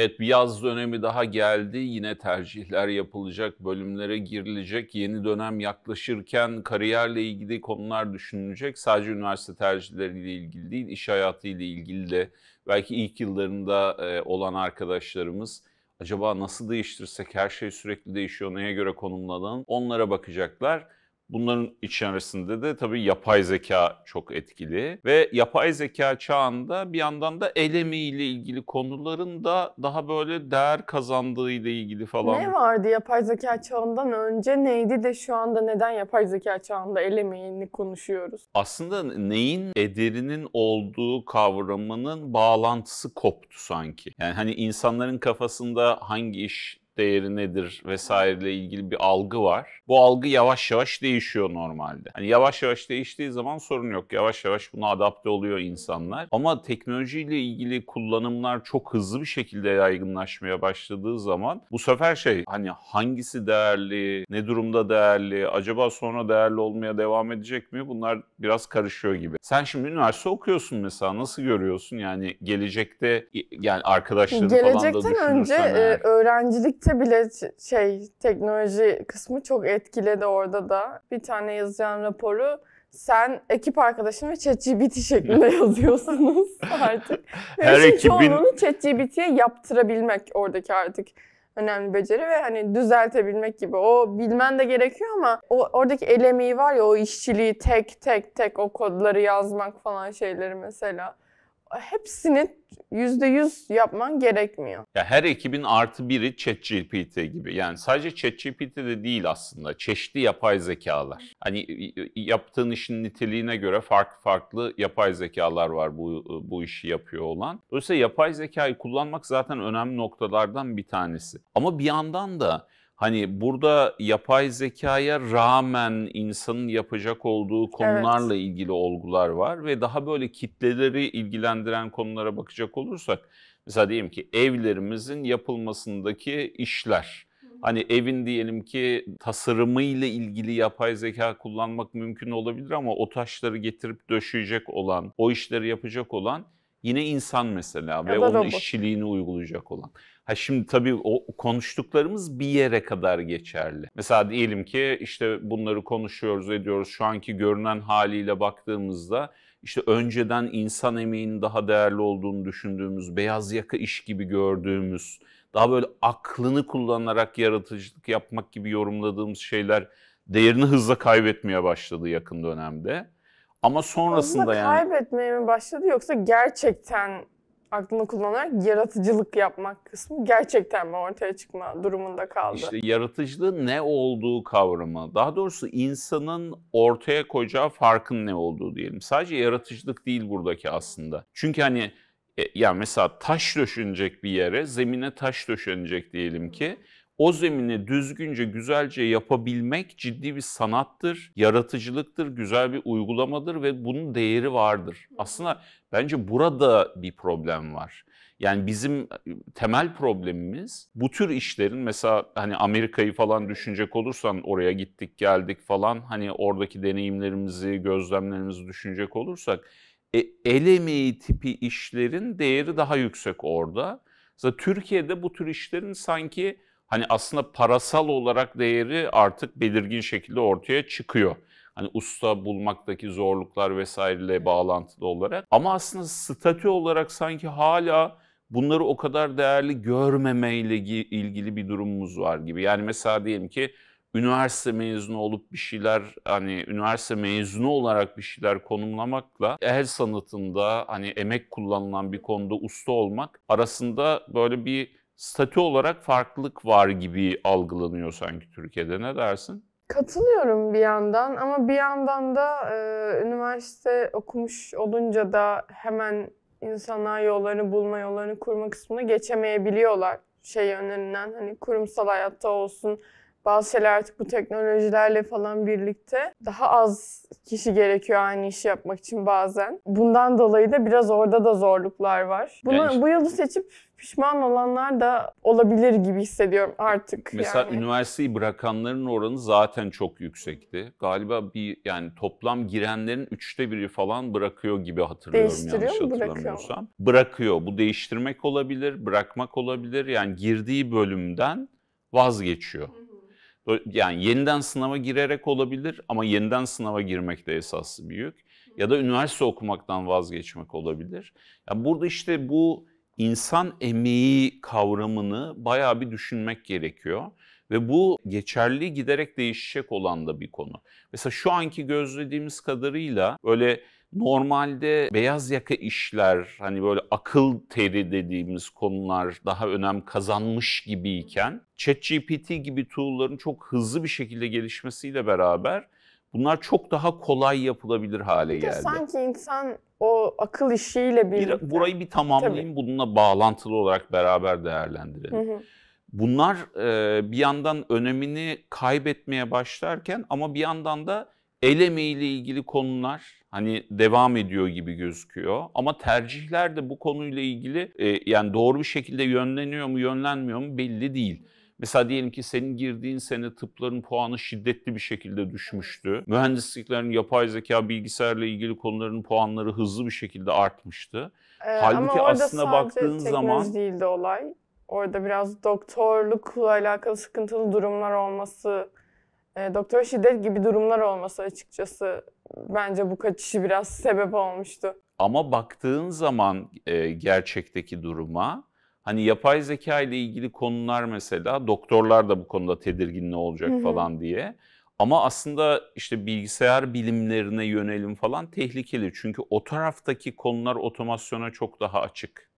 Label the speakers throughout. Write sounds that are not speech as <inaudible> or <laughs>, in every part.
Speaker 1: Evet bir yaz dönemi daha geldi. Yine tercihler yapılacak, bölümlere girilecek. Yeni dönem yaklaşırken kariyerle ilgili konular düşünülecek. Sadece üniversite tercihleriyle ilgili değil, iş hayatıyla ilgili de belki ilk yıllarında e, olan arkadaşlarımız acaba nasıl değiştirsek her şey sürekli değişiyor neye göre konumlanalım onlara bakacaklar. Bunların içerisinde de tabii yapay zeka çok etkili ve yapay zeka çağında bir yandan da el ile ilgili konuların da daha böyle değer kazandığı ile ilgili falan. Ne
Speaker 2: vardı yapay zeka çağından önce neydi de şu anda neden yapay zeka çağında el konuşuyoruz?
Speaker 1: Aslında neyin ederinin olduğu kavramının bağlantısı koptu sanki. Yani hani insanların kafasında hangi iş değeri nedir vesaireyle ilgili bir algı var. Bu algı yavaş yavaş değişiyor normalde. Hani yavaş yavaş değiştiği zaman sorun yok. Yavaş yavaş buna adapte oluyor insanlar. Ama teknolojiyle ilgili kullanımlar çok hızlı bir şekilde yaygınlaşmaya başladığı zaman bu sefer şey hani hangisi değerli, ne durumda değerli, acaba sonra değerli olmaya devam edecek mi? Bunlar biraz karışıyor gibi. Sen şimdi üniversite okuyorsun mesela nasıl görüyorsun? Yani gelecekte yani arkadaşların falan da Gelecekten önce eğer. E,
Speaker 2: öğrencilikte Üniversite bile şey teknoloji kısmı çok etkiledi orada da. Bir tane yazacağım raporu sen ekip arkadaşın ve ChatGPT şeklinde <laughs> yazıyorsunuz <laughs> artık. Her Ve ekibin... çoğunluğunu ChatGPT'ye yaptırabilmek oradaki artık önemli beceri ve hani düzeltebilmek gibi. O bilmen de gerekiyor ama o oradaki el var ya o işçiliği tek tek tek o kodları yazmak falan şeyleri mesela hepsini %100 yapman gerekmiyor.
Speaker 1: Ya her ekibin artı biri ChatGPT gibi. Yani sadece ChatGPT de değil aslında. Çeşitli yapay zekalar. Hani e, e, yaptığın işin niteliğine göre farklı farklı yapay zekalar var bu e, bu işi yapıyor olan. Dolayısıyla yapay zekayı kullanmak zaten önemli noktalardan bir tanesi. Ama bir yandan da Hani burada yapay zekaya rağmen insanın yapacak olduğu konularla evet. ilgili olgular var ve daha böyle kitleleri ilgilendiren konulara bakacak olursak mesela diyelim ki evlerimizin yapılmasındaki işler. Hani evin diyelim ki tasarımı ile ilgili yapay zeka kullanmak mümkün olabilir ama o taşları getirip döşeyecek olan, o işleri yapacak olan Yine insan mesela ya ve onun robot. işçiliğini uygulayacak olan. Ha şimdi tabii o konuştuklarımız bir yere kadar geçerli. Mesela diyelim ki işte bunları konuşuyoruz, ediyoruz. Şu anki görünen haliyle baktığımızda işte önceden insan emeğinin daha değerli olduğunu düşündüğümüz, beyaz yaka iş gibi gördüğümüz, daha böyle aklını kullanarak yaratıcılık yapmak gibi yorumladığımız şeyler değerini hızla kaybetmeye başladı yakın dönemde. Ama sonrasında Aslında yani.
Speaker 2: kaybetmeye mi başladı yoksa gerçekten aklını kullanarak yaratıcılık yapmak kısmı gerçekten mi ortaya çıkma durumunda kaldı? İşte
Speaker 1: yaratıcılığın ne olduğu kavramı, daha doğrusu insanın ortaya koyacağı farkın ne olduğu diyelim. Sadece yaratıcılık değil buradaki aslında. Çünkü hani e, ya mesela taş döşenecek bir yere, zemine taş döşenecek diyelim ki. Hı o zemini düzgünce, güzelce yapabilmek ciddi bir sanattır, yaratıcılıktır, güzel bir uygulamadır ve bunun değeri vardır. Aslında bence burada bir problem var. Yani bizim e, temel problemimiz bu tür işlerin mesela hani Amerika'yı falan düşünecek olursan oraya gittik geldik falan hani oradaki deneyimlerimizi, gözlemlerimizi düşünecek olursak e, el emeği tipi işlerin değeri daha yüksek orada. Mesela Türkiye'de bu tür işlerin sanki hani aslında parasal olarak değeri artık belirgin şekilde ortaya çıkıyor. Hani usta bulmaktaki zorluklar vesaireyle bağlantılı olarak. Ama aslında statü olarak sanki hala bunları o kadar değerli görmemeyle ilgili bir durumumuz var gibi. Yani mesela diyelim ki üniversite mezunu olup bir şeyler hani üniversite mezunu olarak bir şeyler konumlamakla el sanatında hani emek kullanılan bir konuda usta olmak arasında böyle bir statü olarak farklılık var gibi algılanıyor sanki Türkiye'de. Ne dersin?
Speaker 2: Katılıyorum bir yandan ama bir yandan da e, üniversite okumuş olunca da hemen insanlar yollarını bulma, yollarını kurma kısmına geçemeyebiliyorlar. Şey yönlerinden hani kurumsal hayatta olsun, bazı şeyler artık bu teknolojilerle falan birlikte daha az kişi gerekiyor aynı işi yapmak için bazen. Bundan dolayı da biraz orada da zorluklar var. Bunu yani işte, bu yılı seçip pişman olanlar da olabilir gibi hissediyorum artık. Mesela
Speaker 1: yani. üniversiteyi bırakanların oranı zaten çok yüksekti. Galiba bir yani toplam girenlerin üçte biri falan bırakıyor gibi hatırlıyorum yanlış hatırlamıyorsam. Bırakıyor. bırakıyor. Bu değiştirmek olabilir, bırakmak olabilir. Yani girdiği bölümden vazgeçiyor. Hı yani yeniden sınava girerek olabilir ama yeniden sınava girmek de esaslı bir yük. Ya da üniversite okumaktan vazgeçmek olabilir. Yani burada işte bu insan emeği kavramını bayağı bir düşünmek gerekiyor. Ve bu geçerli giderek değişecek olan da bir konu. Mesela şu anki gözlediğimiz kadarıyla böyle Normalde beyaz yaka işler hani böyle akıl teri dediğimiz konular daha önem kazanmış gibiyken ChatGPT gibi tool'ların çok hızlı bir şekilde gelişmesiyle beraber bunlar çok daha kolay yapılabilir hale bir geldi. Sanki
Speaker 2: insan o akıl işiyle birlikte. Bir, burayı bir tamamlayayım
Speaker 1: Tabii. bununla bağlantılı olarak beraber değerlendirelim. Hı hı. Bunlar e, bir yandan önemini kaybetmeye başlarken ama bir yandan da Eleme ile ilgili konular hani devam ediyor gibi gözüküyor. Ama tercihler de bu konuyla ilgili e, yani doğru bir şekilde yönleniyor mu yönlenmiyor mu belli değil. Mesela diyelim ki senin girdiğin sene tıpların puanı şiddetli bir şekilde düşmüştü. Mühendisliklerin yapay zeka, bilgisayarla ilgili konuların puanları hızlı bir şekilde artmıştı. Ee, Halbuki ama orada aslına baktığın zaman
Speaker 2: değildi olay. Orada biraz doktorlukla alakalı sıkıntılı durumlar olması e, doktora şiddet gibi durumlar olması açıkçası bence bu kaçışı biraz sebep olmuştu.
Speaker 1: Ama baktığın zaman e, gerçekteki duruma hani yapay zeka ile ilgili konular mesela doktorlar da bu konuda tedirgin ne olacak Hı-hı. falan diye. Ama aslında işte bilgisayar bilimlerine yönelim falan tehlikeli. Çünkü o taraftaki konular otomasyona çok daha açık.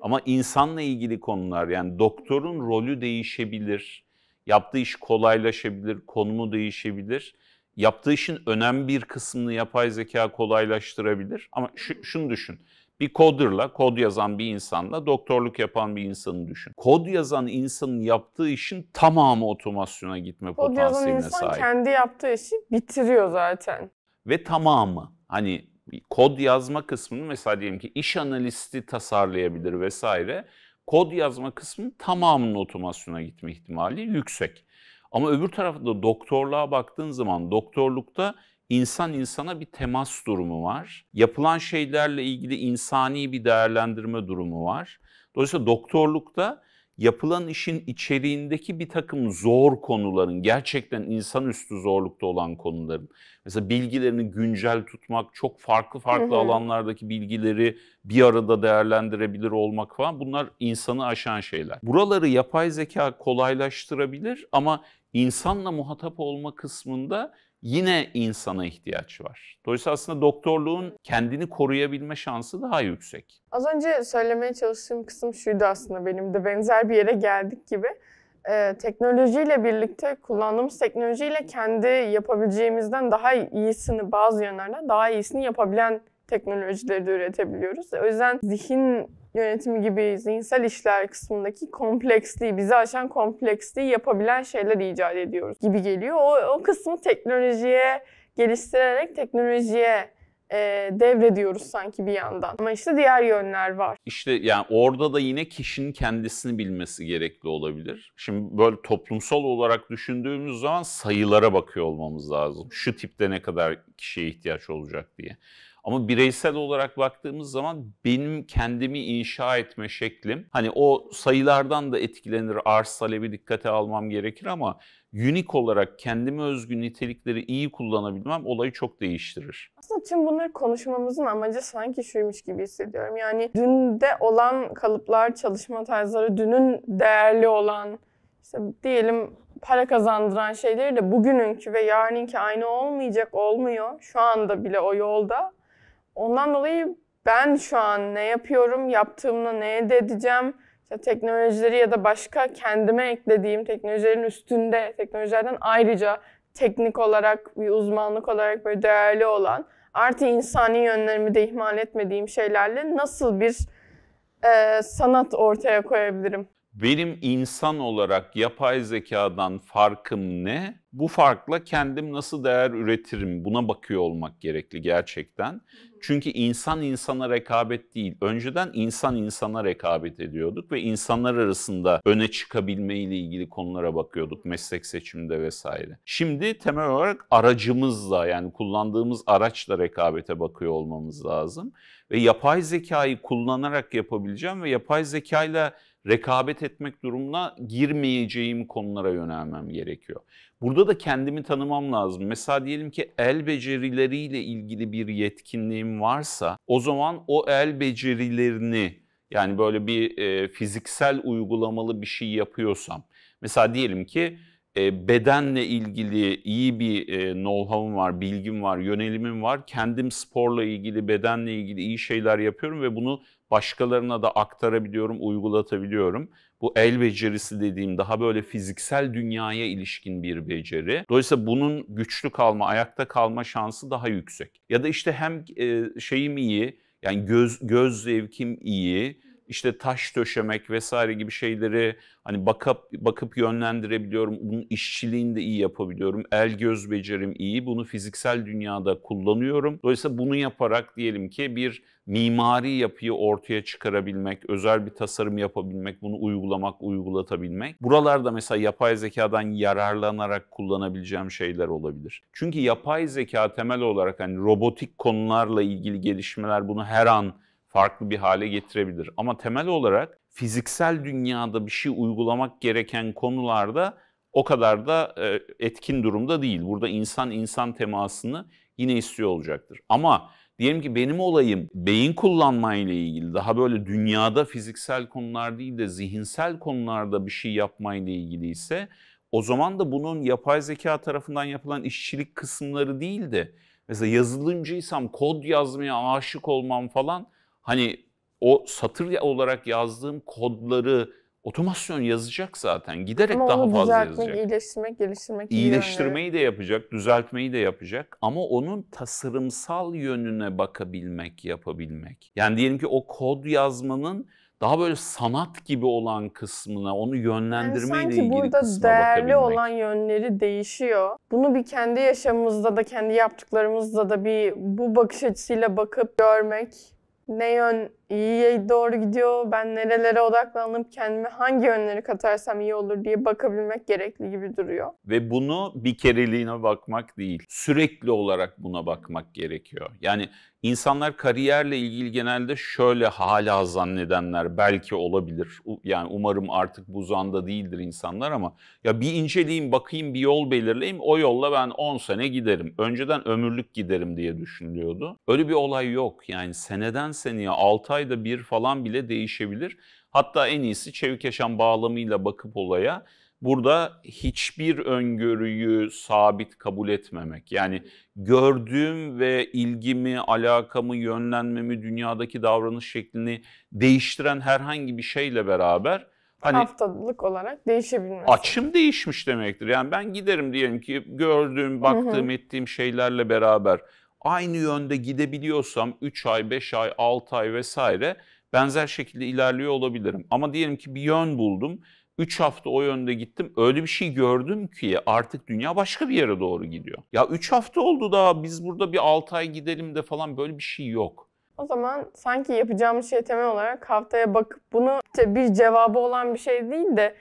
Speaker 1: Ama insanla ilgili konular yani doktorun rolü değişebilir Yaptığı iş kolaylaşabilir, konumu değişebilir. Yaptığı işin önemli bir kısmını yapay zeka kolaylaştırabilir. Ama şu, şunu düşün. Bir coderla, kod yazan bir insanla doktorluk yapan bir insanı düşün. Kod yazan insanın yaptığı işin tamamı otomasyona gitme kod potansiyeline yazan insan
Speaker 2: kendi yaptığı işi bitiriyor zaten.
Speaker 1: Ve tamamı. Hani kod yazma kısmını mesela diyelim ki iş analisti tasarlayabilir vesaire kod yazma kısmının tamamının otomasyona gitme ihtimali yüksek. Ama öbür tarafta doktorluğa baktığın zaman doktorlukta insan insana bir temas durumu var. Yapılan şeylerle ilgili insani bir değerlendirme durumu var. Dolayısıyla doktorlukta yapılan işin içeriğindeki bir takım zor konuların, gerçekten insanüstü zorlukta olan konuların, mesela bilgilerini güncel tutmak, çok farklı farklı alanlardaki bilgileri bir arada değerlendirebilir olmak falan bunlar insanı aşan şeyler. Buraları yapay zeka kolaylaştırabilir ama insanla muhatap olma kısmında yine insana ihtiyaç var. Dolayısıyla aslında doktorluğun kendini koruyabilme şansı daha yüksek.
Speaker 2: Az önce söylemeye çalıştığım kısım şuydu aslında benim de benzer bir yere geldik gibi. Ee, teknolojiyle birlikte kullandığımız teknolojiyle kendi yapabileceğimizden daha iyisini bazı yönlerden daha iyisini yapabilen teknolojileri de üretebiliyoruz. O yüzden zihin yönetimi gibi zihinsel işler kısmındaki kompleksliği, bizi aşan kompleksliği yapabilen şeyler icat ediyoruz gibi geliyor. O, o kısmı teknolojiye geliştirerek teknolojiye e, devrediyoruz sanki bir yandan. Ama işte diğer yönler var.
Speaker 1: İşte yani orada da yine kişinin kendisini bilmesi gerekli olabilir. Şimdi böyle toplumsal olarak düşündüğümüz zaman sayılara bakıyor olmamız lazım. Şu tipte ne kadar kişiye ihtiyaç olacak diye. Ama bireysel olarak baktığımız zaman benim kendimi inşa etme şeklim hani o sayılardan da etkilenir arz talebi dikkate almam gerekir ama unik olarak kendimi özgü nitelikleri iyi kullanabilmem olayı çok değiştirir.
Speaker 2: Aslında tüm bunları konuşmamızın amacı sanki şuymuş gibi hissediyorum. Yani dünde olan kalıplar, çalışma tarzları, dünün değerli olan işte diyelim para kazandıran şeyleri de bugününkü ve yarınınki aynı olmayacak olmuyor. Şu anda bile o yolda. Ondan dolayı ben şu an ne yapıyorum, yaptığımla neye elde edeceğim, işte teknolojileri ya da başka kendime eklediğim teknolojilerin üstünde, teknolojilerden ayrıca teknik olarak, bir uzmanlık olarak böyle değerli olan, artı insani yönlerimi de ihmal etmediğim şeylerle nasıl bir e, sanat ortaya koyabilirim?
Speaker 1: benim insan olarak yapay zekadan farkım ne? Bu farkla kendim nasıl değer üretirim? Buna bakıyor olmak gerekli gerçekten. Çünkü insan insana rekabet değil. Önceden insan insana rekabet ediyorduk ve insanlar arasında öne çıkabilme ile ilgili konulara bakıyorduk meslek seçiminde vesaire. Şimdi temel olarak aracımızla yani kullandığımız araçla rekabete bakıyor olmamız lazım ve yapay zekayı kullanarak yapabileceğim ve yapay zekayla rekabet etmek durumuna girmeyeceğim konulara yönelmem gerekiyor. Burada da kendimi tanımam lazım. Mesela diyelim ki el becerileriyle ilgili bir yetkinliğim varsa o zaman o el becerilerini yani böyle bir e, fiziksel uygulamalı bir şey yapıyorsam mesela diyelim ki e, bedenle ilgili iyi bir e, know-how'um var, bilgim var, yönelimim var. Kendim sporla ilgili, bedenle ilgili iyi şeyler yapıyorum ve bunu başkalarına da aktarabiliyorum, uygulatabiliyorum. Bu el becerisi dediğim daha böyle fiziksel dünyaya ilişkin bir beceri. Dolayısıyla bunun güçlü kalma, ayakta kalma şansı daha yüksek. Ya da işte hem e, şeyim iyi, yani göz göz zevkim iyi, işte taş döşemek vesaire gibi şeyleri hani bakıp bakıp yönlendirebiliyorum. Bunun işçiliğini de iyi yapabiliyorum. El göz becerim iyi. Bunu fiziksel dünyada kullanıyorum. Dolayısıyla bunu yaparak diyelim ki bir mimari yapıyı ortaya çıkarabilmek, özel bir tasarım yapabilmek, bunu uygulamak, uygulatabilmek. Buralarda mesela yapay zekadan yararlanarak kullanabileceğim şeyler olabilir. Çünkü yapay zeka temel olarak hani robotik konularla ilgili gelişmeler bunu her an farklı bir hale getirebilir. Ama temel olarak fiziksel dünyada bir şey uygulamak gereken konularda o kadar da e, etkin durumda değil. Burada insan insan temasını yine istiyor olacaktır. Ama diyelim ki benim olayım beyin kullanmayla ilgili daha böyle dünyada fiziksel konular değil de zihinsel konularda bir şey yapmayla ile ilgili ise o zaman da bunun yapay zeka tarafından yapılan işçilik kısımları değil de mesela yazılımcıysam kod yazmaya aşık olmam falan Hani o satır olarak yazdığım kodları otomasyon yazacak zaten. Giderek ama daha fazla yazacak.
Speaker 2: iyileştirmek, geliştirmek. İyileştirmeyi
Speaker 1: yani. de yapacak, düzeltmeyi de yapacak. Ama onun tasarımsal yönüne bakabilmek, yapabilmek. Yani diyelim ki o kod yazmanın daha böyle sanat gibi olan kısmına, onu yönlendirmeyle yani ilgili kısmına bakabilmek. Sanki burada değerli olan
Speaker 2: yönleri değişiyor. Bunu bir kendi yaşamımızda da, kendi yaptıklarımızda da bir bu bakış açısıyla bakıp görmek neon iyiye doğru gidiyor, ben nerelere odaklanıp kendime hangi yönleri katarsam iyi olur diye bakabilmek gerekli gibi duruyor.
Speaker 1: Ve bunu bir kereliğine bakmak değil, sürekli olarak buna bakmak gerekiyor. Yani insanlar kariyerle ilgili genelde şöyle hala zannedenler belki olabilir. Yani umarım artık bu zanda değildir insanlar ama ya bir inceleyeyim, bakayım, bir yol belirleyeyim. O yolla ben 10 sene giderim. Önceden ömürlük giderim diye düşünüyordu. Öyle bir olay yok. Yani seneden seneye 6 ayda bir falan bile değişebilir. Hatta en iyisi Çevik Yaşam bağlamıyla bakıp olaya burada hiçbir öngörüyü sabit kabul etmemek. Yani gördüğüm ve ilgimi, alakamı, yönlenmemi, dünyadaki davranış şeklini değiştiren herhangi bir şeyle beraber hani
Speaker 2: haftalık olarak değişebilmesi.
Speaker 1: Açım değişmiş demektir. Yani ben giderim diyelim ki gördüğüm, baktığım, ettiğim şeylerle beraber aynı yönde gidebiliyorsam 3 ay, 5 ay, 6 ay vesaire benzer şekilde ilerliyor olabilirim. Ama diyelim ki bir yön buldum. 3 hafta o yönde gittim. Öyle bir şey gördüm ki artık dünya başka bir yere doğru gidiyor. Ya 3 hafta oldu da biz burada bir 6 ay gidelim de falan böyle bir şey yok.
Speaker 2: O zaman sanki yapacağım şey temel olarak haftaya bakıp bunu bir cevabı olan bir şey değil de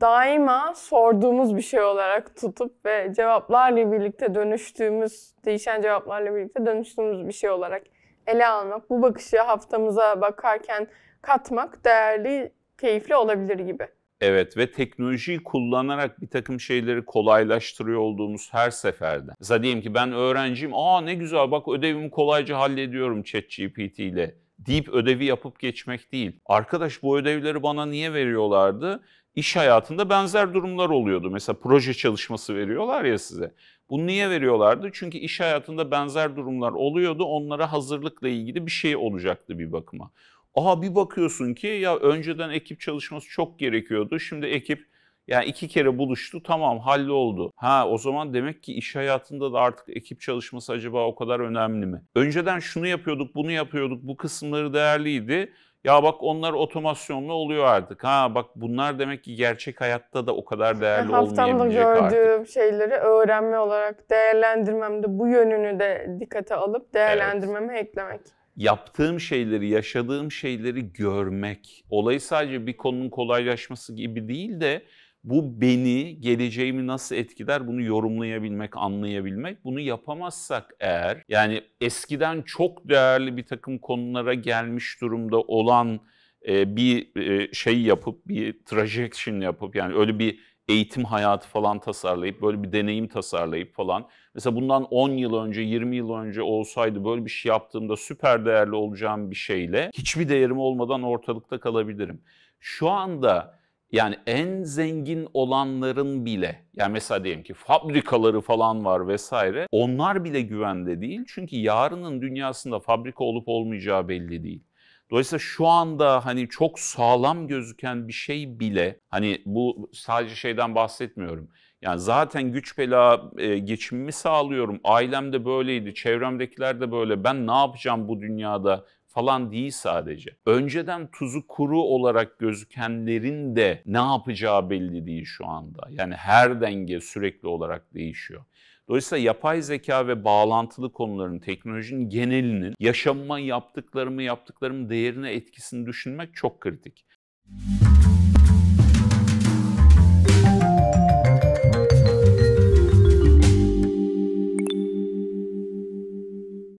Speaker 2: daima sorduğumuz bir şey olarak tutup ve cevaplarla birlikte dönüştüğümüz, değişen cevaplarla birlikte dönüştüğümüz bir şey olarak ele almak, bu bakışı haftamıza bakarken katmak değerli, keyifli olabilir gibi.
Speaker 1: Evet ve teknolojiyi kullanarak bir takım şeyleri kolaylaştırıyor olduğumuz her seferde. Mesela diyelim ki ben öğrenciyim, aa ne güzel bak ödevimi kolayca hallediyorum ChatGPT ile deyip ödevi yapıp geçmek değil. Arkadaş bu ödevleri bana niye veriyorlardı? iş hayatında benzer durumlar oluyordu. Mesela proje çalışması veriyorlar ya size. Bunu niye veriyorlardı? Çünkü iş hayatında benzer durumlar oluyordu. Onlara hazırlıkla ilgili bir şey olacaktı bir bakıma. Aha bir bakıyorsun ki ya önceden ekip çalışması çok gerekiyordu. Şimdi ekip yani iki kere buluştu tamam halloldu. Ha o zaman demek ki iş hayatında da artık ekip çalışması acaba o kadar önemli mi? Önceden şunu yapıyorduk, bunu yapıyorduk, bu kısımları değerliydi. Ya bak onlar otomasyonlu oluyor artık. Ha bak bunlar demek ki gerçek hayatta da o kadar değerli Haftamda olmayabilecek artık.
Speaker 2: gördüğüm şeyleri öğrenme olarak değerlendirmemde bu yönünü de dikkate alıp değerlendirmeme eklemek.
Speaker 1: Yaptığım şeyleri, yaşadığım şeyleri görmek. Olayı sadece bir konunun kolaylaşması gibi değil de bu beni, geleceğimi nasıl etkiler bunu yorumlayabilmek, anlayabilmek. Bunu yapamazsak eğer yani eskiden çok değerli bir takım konulara gelmiş durumda olan e, bir e, şey yapıp bir trajection yapıp yani öyle bir eğitim hayatı falan tasarlayıp böyle bir deneyim tasarlayıp falan. Mesela bundan 10 yıl önce 20 yıl önce olsaydı böyle bir şey yaptığımda süper değerli olacağım bir şeyle hiçbir değerim olmadan ortalıkta kalabilirim. Şu anda yani en zengin olanların bile yani mesela diyelim ki fabrikaları falan var vesaire onlar bile güvende değil. Çünkü yarının dünyasında fabrika olup olmayacağı belli değil. Dolayısıyla şu anda hani çok sağlam gözüken bir şey bile hani bu sadece şeyden bahsetmiyorum. Yani zaten güç bela e, geçimimi sağlıyorum. Ailem de böyleydi, çevremdekiler de böyle. Ben ne yapacağım bu dünyada? falan değil sadece. Önceden tuzu kuru olarak gözükenlerin de ne yapacağı belli değil şu anda. Yani her denge sürekli olarak değişiyor. Dolayısıyla yapay zeka ve bağlantılı konuların, teknolojinin genelinin yaşamıma yaptıklarımı, yaptıklarımın değerine etkisini düşünmek çok kritik. Müzik